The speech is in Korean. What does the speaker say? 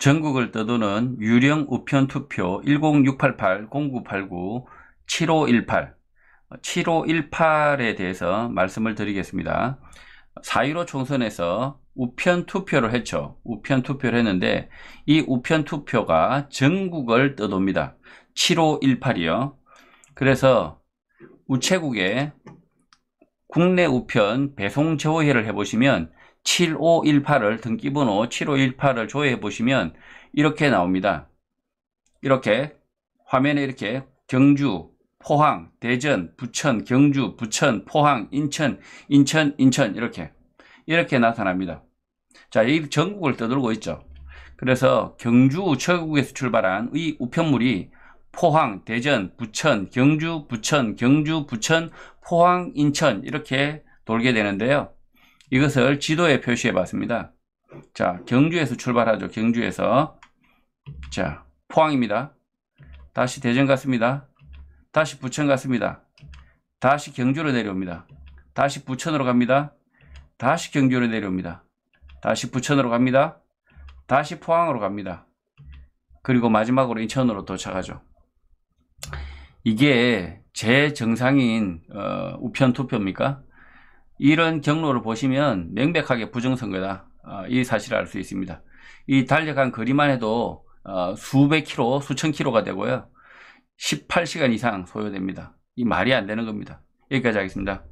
전국을 떠도는 유령 우편 투표 10688-0989-7518 7518에 대해서 말씀을 드리겠습니다. 4.15 총선에서 우편 투표를 했죠. 우편 투표를 했는데 이 우편 투표가 전국을 떠돕니다. 7518이요. 그래서 우체국에 국내 우편 배송 제어회를 해보시면 7518을 등기번호 7518을 조회해 보시면 이렇게 나옵니다. 이렇게 화면에 이렇게 경주, 포항, 대전, 부천, 경주, 부천, 포항, 인천, 인천, 인천 이렇게 이렇게 나타납니다. 자, 이 전국을 떠돌고 있죠. 그래서 경주 우체국에서 출발한 이 우편물이 포항, 대전, 부천, 경주, 부천, 경주, 부천, 포항, 인천 이렇게 돌게 되는데요. 이것을 지도에 표시해 봤습니다. 자, 경주에서 출발하죠. 경주에서. 자, 포항입니다. 다시 대전 갔습니다. 다시 부천 갔습니다. 다시 경주로 내려옵니다. 다시 부천으로 갑니다. 다시 경주로 내려옵니다. 다시 부천으로 갑니다. 다시 포항으로 갑니다. 그리고 마지막으로 인천으로 도착하죠. 이게 재정상인 어, 우편 투표입니까? 이런 경로를 보시면 명백하게 부정선거다. 어, 이 사실을 알 수 있습니다. 이 달력한 거리만 해도 어, 수백 키로 수천 키로가 되고요. 18시간 이상 소요됩니다. 이 말이 안 되는 겁니다. 여기까지 하겠습니다.